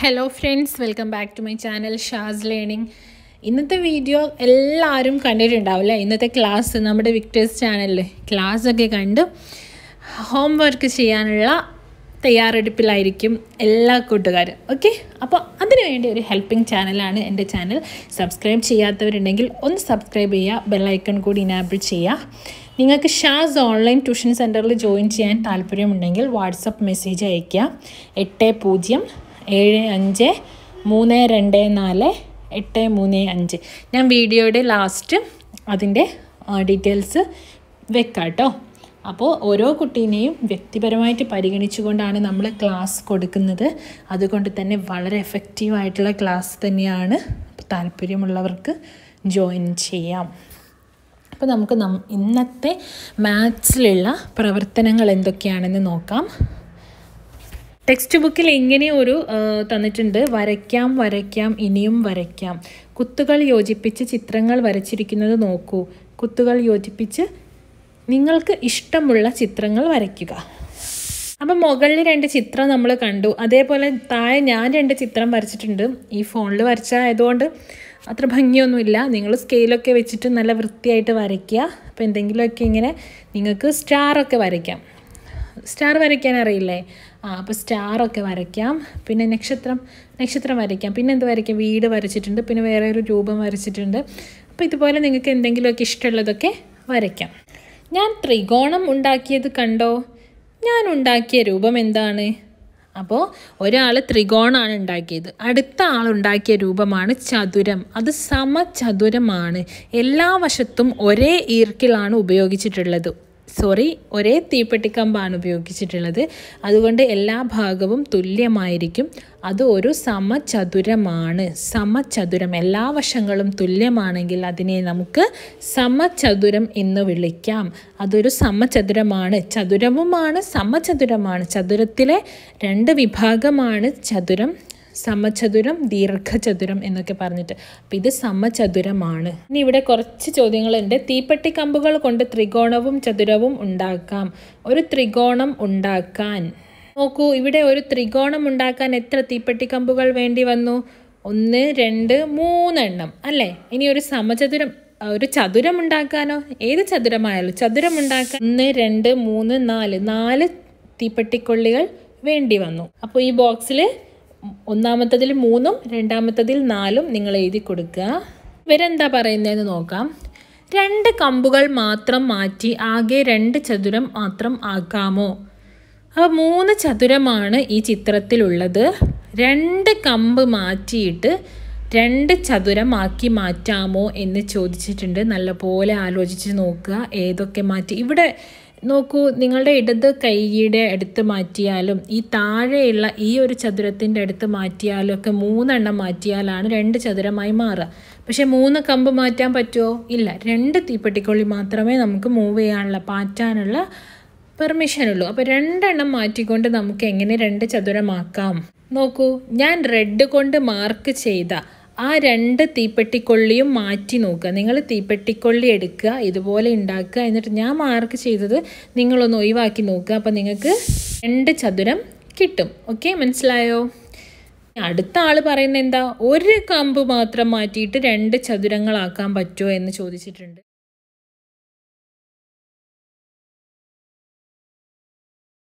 hello friends welcome back to my channel Shaz learning ഇന്നത്തെ video എല്ലാവരും കണ്ടിട്ടുണ്ടാവില്ല ഇന്നത്തെ ക്ലാസ് നമ്മുടെ വിക്ടേഴ്സ് ചാനലിൽ ക്ലാസ്സൊക്കെ കണ്ട് ഹോം വർക്ക് ചെയ്യാനുള്ള തയ്യാറെടുപ്പിലായിരിക്കും എല്ലാ കൂട്ടുകാരും ഓക്കെ അപ്പോൾ അതിനുവേണ്ടി ഒരു ഹെൽപ്പിംഗ് ചാനലാണ് എൻ്റെ ചാനൽ സബ്സ്ക്രൈബ് ചെയ്യാത്തവരുണ്ടെങ്കിൽ ഒന്ന് സബ്സ്ക്രൈബ് ചെയ്യുക ബെല്ലൈക്കൺ കൂടി ഇനാബിൾ ചെയ്യുക നിങ്ങൾക്ക് ഷാസ് ഓൺലൈൻ ട്യൂഷൻ സെൻറ്ററിൽ ജോയിൻ ചെയ്യാൻ താല്പര്യമുണ്ടെങ്കിൽ വാട്സപ്പ് മെസ്സേജ് അയയ്ക്കുക എട്ട് പൂജ്യം ഏഴ് അഞ്ച് മൂന്ന് രണ്ട് നാല് എട്ട് മൂന്ന് അഞ്ച് ഞാൻ വീഡിയോയുടെ ലാസ്റ്റ് അതിൻ്റെ ഡീറ്റെയിൽസ് വെക്കാം കേട്ടോ അപ്പോൾ ഓരോ കുട്ടീനെയും വ്യക്തിപരമായിട്ട് പരിഗണിച്ചുകൊണ്ടാണ് നമ്മൾ ക്ലാസ് കൊടുക്കുന്നത് അതുകൊണ്ട് തന്നെ വളരെ എഫക്റ്റീവായിട്ടുള്ള ക്ലാസ് തന്നെയാണ് താല്പര്യമുള്ളവർക്ക് ജോയിൻ ചെയ്യാം അപ്പോൾ നമുക്ക് നം ഇന്നത്തെ മാത്സിലുള്ള പ്രവർത്തനങ്ങൾ എന്തൊക്കെയാണെന്ന് നോക്കാം ടെക്സ്റ്റ് ബുക്കിൽ ഇങ്ങനെ ഒരു തന്നിട്ടുണ്ട് വരയ്ക്കാം വരയ്ക്കാം ഇനിയും വരയ്ക്കാം കുത്തുകൾ യോജിപ്പിച്ച് ചിത്രങ്ങൾ വരച്ചിരിക്കുന്നത് നോക്കൂ കുത്തുകൾ യോജിപ്പിച്ച് നിങ്ങൾക്ക് ഇഷ്ടമുള്ള ചിത്രങ്ങൾ വരയ്ക്കുക അപ്പം മുകളിൽ രണ്ട് ചിത്രം നമ്മൾ കണ്ടു അതേപോലെ താഴെ ഞാൻ രണ്ട് ചിത്രം വരച്ചിട്ടുണ്ട് ഈ ഫോണിൽ വരച്ചതായതുകൊണ്ട് അത്ര ഭംഗിയൊന്നുമില്ല നിങ്ങൾ സ്കെയിലൊക്കെ വെച്ചിട്ട് നല്ല വൃത്തിയായിട്ട് വരയ്ക്കുക അപ്പോൾ എന്തെങ്കിലുമൊക്കെ ഇങ്ങനെ നിങ്ങൾക്ക് സ്റ്റാറൊക്കെ വരയ്ക്കാം സ്റ്റാർ വരയ്ക്കാൻ അറിയില്ലേ അപ്പോൾ സ്റ്റാറൊക്കെ വരയ്ക്കാം പിന്നെ നക്ഷത്രം നക്ഷത്രം വരയ്ക്കാം പിന്നെ എന്ത് വരയ്ക്കാം വീട് വരച്ചിട്ടുണ്ട് പിന്നെ വേറെ ഒരു രൂപം വരച്ചിട്ടുണ്ട് അപ്പോൾ ഇതുപോലെ നിങ്ങൾക്ക് എന്തെങ്കിലുമൊക്കെ ഇഷ്ടമുള്ളതൊക്കെ വരയ്ക്കാം ഞാൻ ത്രികോണം ഉണ്ടാക്കിയത് കണ്ടോ ഞാൻ ഉണ്ടാക്കിയ രൂപം എന്താണ് അപ്പോൾ ഒരാൾ ത്രികോണമാണ് ഉണ്ടാക്കിയത് അടുത്ത ആൾ ഉണ്ടാക്കിയ രൂപമാണ് ചതുരം അത് സമചതുരമാണ് എല്ലാ വശത്തും ഒരേ ഈർക്കിലാണ് ഉപയോഗിച്ചിട്ടുള്ളത് സോറി ഒരേ തീപ്പെട്ടി കമ്പാണ് ഉപയോഗിച്ചിട്ടുള്ളത് അതുകൊണ്ട് എല്ലാ ഭാഗവും തുല്യമായിരിക്കും അത് ഒരു സമചതുരമാണ് സമചതുരം എല്ലാ വശങ്ങളും തുല്യമാണെങ്കിൽ അതിനെ നമുക്ക് സമചതുരം എന്ന് വിളിക്കാം അതൊരു സമചതുരമാണ് ചതുരവുമാണ് സമചതുരമാണ് ചതുരത്തിലെ രണ്ട് വിഭാഗമാണ് ചതുരം സമചതുരം ദീർഘചതുരം എന്നൊക്കെ പറഞ്ഞിട്ട് അപ്പോൾ ഇത് സമചതുരമാണ് ഇനി ഇവിടെ കുറച്ച് ചോദ്യങ്ങളുണ്ട് തീപ്പെട്ടി കമ്പുകൾ കൊണ്ട് ത്രികോണവും ചതുരവും ഉണ്ടാക്കാം ഒരു ത്രികോണം ഉണ്ടാക്കാൻ നോക്കൂ ഇവിടെ ഒരു ത്രികോണം ഉണ്ടാക്കാൻ എത്ര തീപ്പെട്ടി കമ്പുകൾ വേണ്ടി വന്നു ഒന്ന് രണ്ട് മൂന്നെണ്ണം അല്ലേ ഇനി ഒരു സമചതുരം ഒരു ചതുരം ഉണ്ടാക്കാനോ ഏത് ചതുരമായാലും ചതുരം ഉണ്ടാക്കാൻ ഒന്ന് രണ്ട് മൂന്ന് നാല് നാല് തീപ്പെട്ടിക്കൊള്ളികൾ വേണ്ടി വന്നു അപ്പോൾ ഈ ബോക്സിൽ ഒന്നാമത്തതിൽ മൂന്നും രണ്ടാമത്തതിൽ നാലും നിങ്ങൾ എഴുതി കൊടുക്കുക ഇവരെന്താ പറയുന്നതെന്ന് നോക്കാം രണ്ട് കമ്പുകൾ മാത്രം മാറ്റി ആകെ രണ്ട് ചതുരം മാത്രം ആക്കാമോ അപ്പോൾ മൂന്ന് ചതുരമാണ് ഈ ചിത്രത്തിലുള്ളത് രണ്ട് കമ്പ് മാറ്റിയിട്ട് രണ്ട് ചതുരമാക്കി മാറ്റാമോ എന്ന് ചോദിച്ചിട്ടുണ്ട് നല്ലപോലെ ആലോചിച്ച് നോക്കുക ഏതൊക്കെ മാറ്റി ഇവിടെ നോക്കൂ നിങ്ങളുടെ ഇടത് കൈയുടെ അടുത്ത് മാറ്റിയാലും ഈ താഴെയുള്ള ഈ ഒരു ചതുരത്തിൻ്റെ അടുത്ത് മാറ്റിയാലും ഒക്കെ മൂന്നെണ്ണം മാറ്റിയാലാണ് രണ്ട് ചതുരമായി മാറുക പക്ഷേ മൂന്ന് കമ്പ് മാറ്റാൻ പറ്റുമോ ഇല്ല രണ്ട് തീപ്പെട്ടിക്കൊള്ളി മാത്രമേ നമുക്ക് മൂവ് ചെയ്യാനുള്ള പാറ്റാനുള്ള പെർമിഷനുള്ളൂ അപ്പോൾ രണ്ടെണ്ണം മാറ്റിക്കൊണ്ട് നമുക്ക് എങ്ങനെ രണ്ട് ചതുരമാക്കാം നോക്കൂ ഞാൻ റെഡ് കൊണ്ട് മാർക്ക് ചെയ്ത ആ രണ്ട് തീപ്പെട്ടിക്കൊള്ളിയും മാറ്റി നോക്കുക നിങ്ങൾ തീപ്പെട്ടിക്കൊള്ളി എടുക്കുക ഇതുപോലെ ഉണ്ടാക്കുക എന്നിട്ട് ഞാൻ മാർക്ക് ചെയ്തത് നിങ്ങളൊന്ന് ഒഴിവാക്കി നോക്കുക അപ്പം നിങ്ങൾക്ക് രണ്ട് ചതുരം കിട്ടും ഓക്കെ മനസ്സിലായോ അടുത്ത ആൾ പറയുന്നത് എന്താ ഒരു കമ്പ് മാത്രം മാറ്റിയിട്ട് രണ്ട് ചതുരങ്ങളാക്കാൻ പറ്റുമോ എന്ന് ചോദിച്ചിട്ടുണ്ട്